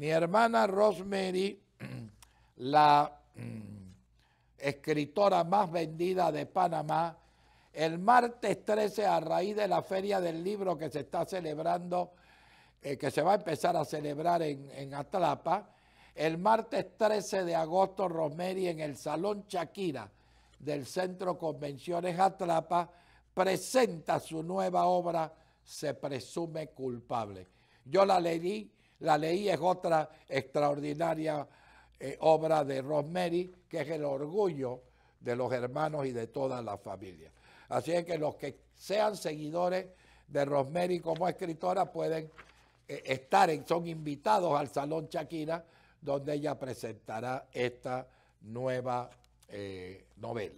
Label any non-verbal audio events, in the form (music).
Mi hermana Rosemary, (clears throat) la mm, escritora más vendida de Panamá, el martes 13 a raíz de la feria del libro que se está celebrando, eh, que se va a empezar a celebrar en, en Atlapa, el martes 13 de agosto, Rosemary en el Salón Shakira del Centro Convenciones Atlapa presenta su nueva obra, Se presume culpable. Yo la leí la ley es otra extraordinaria eh, obra de Rosemary, que es el orgullo de los hermanos y de toda la familia. Así es que los que sean seguidores de Rosemary como escritora pueden eh, estar, son invitados al Salón Shakira, donde ella presentará esta nueva eh, novela.